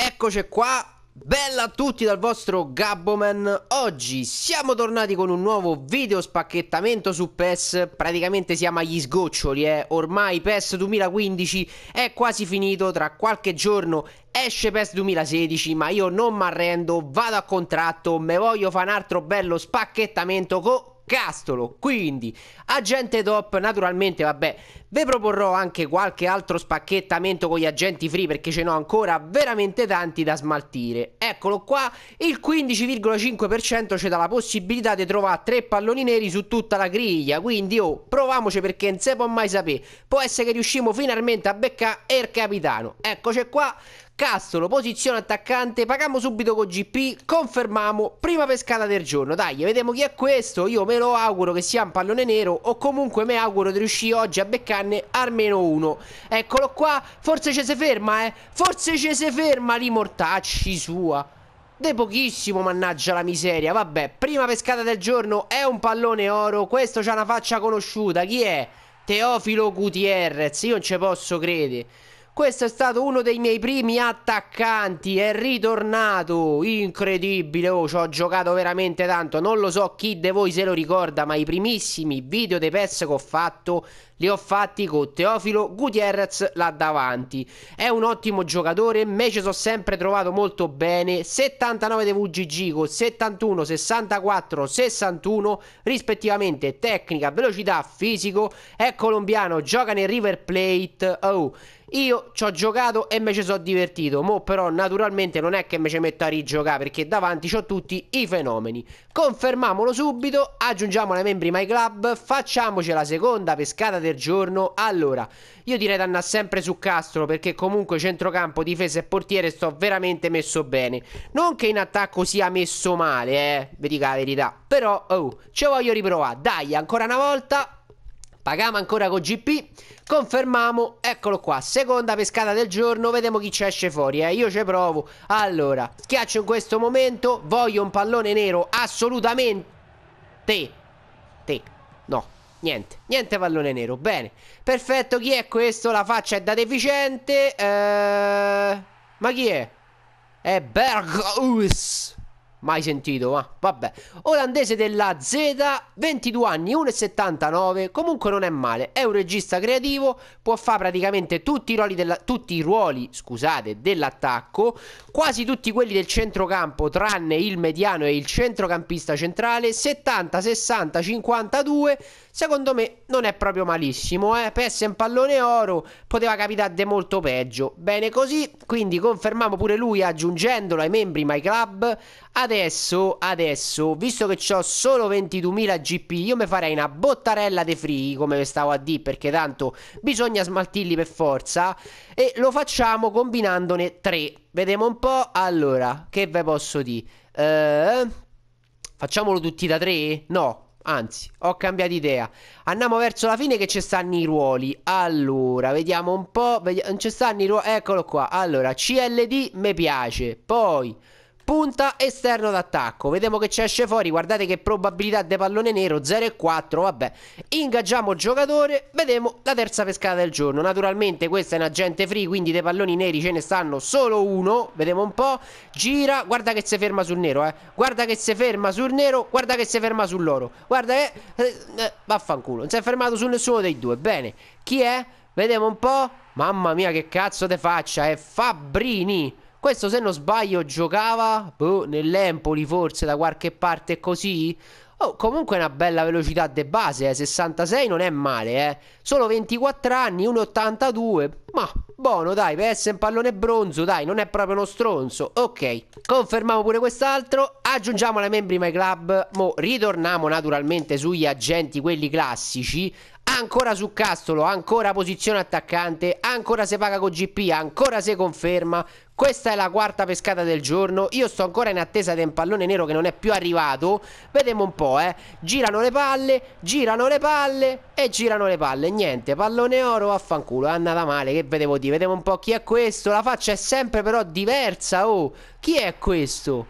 Eccoci qua, Bella a tutti dal vostro Gabboman Oggi siamo tornati con un nuovo video spacchettamento su PES Praticamente siamo agli sgoccioli eh Ormai PES 2015 è quasi finito Tra qualche giorno esce PES 2016 Ma io non mi arrendo, vado a contratto Me voglio fare un altro bello spacchettamento con Castolo. Quindi, agente top, naturalmente, vabbè, vi proporrò anche qualche altro spacchettamento con gli agenti free perché ce n'ho ancora veramente tanti da smaltire. Eccolo qua, il 15,5% ci dà la possibilità di trovare tre palloni neri su tutta la griglia, quindi oh, proviamoci perché non si può mai sapere. Può essere che riusciamo finalmente a beccare il capitano. Eccoci qua, Castolo, posizione attaccante, pagammo subito con GP, confermiamo, prima pescata del giorno. Dai, vediamo chi è questo, io me lo auguro che sia un pallone nero o comunque me auguro di riuscire oggi a beccarne almeno uno. Eccolo qua, forse ci si ferma, eh, forse ci si ferma l'immortacci sua. De pochissimo, mannaggia la miseria. Vabbè, prima pescata del giorno è un pallone oro. Questo c'ha una faccia conosciuta. Chi è? Teofilo Gutierrez. Io non ci posso credere. Questo è stato uno dei miei primi attaccanti, è ritornato, incredibile, oh, ci ho giocato veramente tanto, non lo so chi di voi se lo ricorda, ma i primissimi video dei PES che ho fatto li ho fatti con Teofilo Gutierrez là davanti. È un ottimo giocatore, me ci sono sempre trovato molto bene. 79 di VGG con 71, 64, 61 rispettivamente tecnica, velocità, fisico. È colombiano, gioca nel River Plate. Oh, io ci ho giocato e me ci sono divertito. Mo però naturalmente non è che me ci metto a rigiocare perché davanti ho tutti i fenomeni. Confermiamolo subito, aggiungiamo ai membri My Club, facciamoci la seconda pescata del giorno. Allora, io direi di andare sempre su Castro perché comunque centrocampo, difesa e portiere sto veramente messo bene. Non che in attacco sia messo male, eh, vi dica la verità. Però, oh, ci voglio riprovare. Dai, ancora una volta, Pagamo ancora con GP. Confermiamo. Eccolo qua. Seconda pescata del giorno. Vediamo chi ci esce fuori. Eh. Io ci provo. Allora, schiaccio in questo momento. Voglio un pallone nero. Assolutamente. Te. Te. No. Niente, niente pallone nero, bene Perfetto, chi è questo? La faccia è da deficiente eh... Ma chi è? È Berghaus Mai sentito, ma vabbè. Olandese della Z, 22 anni, 1,79. Comunque non è male. È un regista creativo. Può fare praticamente tutti i ruoli, della, tutti i ruoli scusate, dell'attacco. Quasi tutti quelli del centrocampo, tranne il mediano e il centrocampista centrale. 70, 60, 52. Secondo me non è proprio malissimo. Eh? Pesse in pallone oro. Poteva capitare molto peggio. Bene così. Quindi confermiamo pure lui, aggiungendolo ai membri My Club. Ad adesso, adesso, visto che ho solo 22.000 GP, io mi farei una bottarella di free, come stavo a dire, perché tanto bisogna smaltirli per forza. E lo facciamo combinandone tre. Vediamo un po'. Allora, che ve posso dire? Eh, facciamolo tutti da tre? No. Anzi, ho cambiato idea. Andiamo verso la fine che ci stanno i ruoli. Allora, vediamo un po'. Vedi ci stanno i ruoli. Eccolo qua. Allora, CLD mi piace. Poi... Punta esterno d'attacco. Vediamo che ci esce fuori. Guardate che probabilità di pallone nero 0,4. Vabbè, ingaggiamo giocatore. Vediamo la terza pescata del giorno. Naturalmente, questa è un agente free. Quindi dei palloni neri ce ne stanno solo uno. Vediamo un po'. Gira. Guarda che si ferma sul nero. Eh. Guarda che si ferma sul nero. Guarda che si ferma sull'oro. Guarda che. Eh, eh vaffanculo. Non si è fermato su nessuno dei due. Bene. Chi è? Vediamo un po'. Mamma mia, che cazzo di faccia. È Fabrini. Questo se non sbaglio giocava boh, nell'Empoli forse da qualche parte così. Oh, comunque una bella velocità de base, eh. 66 non è male, eh. Solo 24 anni, 1,82. Ma buono, dai, per essere un pallone bronzo, dai, non è proprio uno stronzo. Ok, confermiamo pure quest'altro. Aggiungiamo le membri My Club. Mo ritorniamo naturalmente sugli agenti, quelli classici ancora su Castolo, ancora posizione attaccante, ancora se paga con GP, ancora se conferma. Questa è la quarta pescata del giorno. Io sto ancora in attesa di un pallone nero che non è più arrivato. Vediamo un po', eh. Girano le palle, girano le palle e girano le palle. Niente, pallone oro, affanculo, È andata male, che vedevo di? Vediamo un po' chi è questo. La faccia è sempre però diversa, oh. Chi è questo?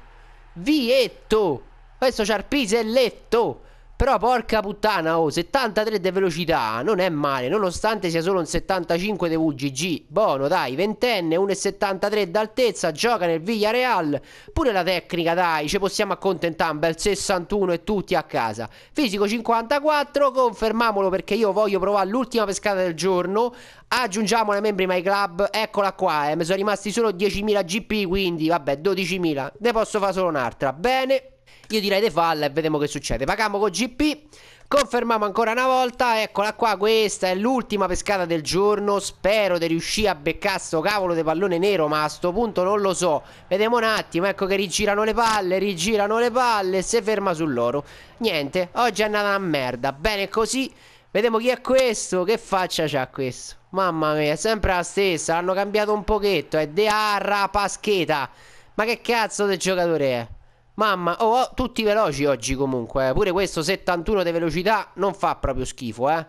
Vietto. Questo c'ha il piselletto. Però porca puttana, oh, 73 di velocità, non è male, nonostante sia solo un 75 di UGG. Buono, dai, ventenne, 1,73 d'altezza, gioca nel Villarreal. Pure la tecnica, dai, ci possiamo accontentare, un bel 61 e tutti a casa. Fisico 54, confermamolo perché io voglio provare l'ultima pescata del giorno. Aggiungiamo ai membri My Club, eccola qua, eh, mi sono rimasti solo 10.000 GP, quindi vabbè, 12.000. Ne posso fare solo un'altra. Bene. Io direi di falla e vediamo che succede. Pagamo con GP. Confermiamo ancora una volta, eccola qua, questa è l'ultima pescata del giorno, spero di riuscire a beccare sto cavolo di pallone nero, ma a sto punto non lo so, vediamo un attimo, ecco che rigirano le palle, rigirano le palle, si ferma sull'oro, niente, oggi è andata una merda, bene così, vediamo chi è questo, che faccia c'ha questo, mamma mia, è sempre la stessa, l'hanno cambiato un pochetto, è De Arra Pascheta, ma che cazzo di giocatore è? Mamma, oh, oh, tutti veloci oggi comunque. Eh. Pure questo 71 di velocità non fa proprio schifo, eh.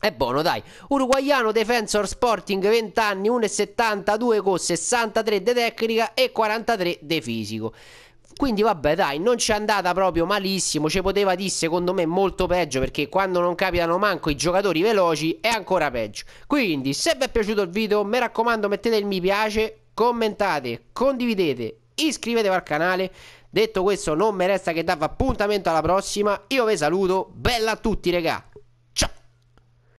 È buono, dai. Uruguayano, Defensor Sporting 20 anni, 1,72 con 63 di tecnica e 43 di fisico. Quindi vabbè dai, non ci è andata proprio malissimo, ci poteva dire secondo me molto peggio perché quando non capitano manco i giocatori veloci è ancora peggio. Quindi se vi è piaciuto il video mi raccomando mettete il mi piace, commentate, condividete, iscrivetevi al canale Detto questo non mi resta che darvi appuntamento alla prossima. Io vi saluto. Bella a tutti regà.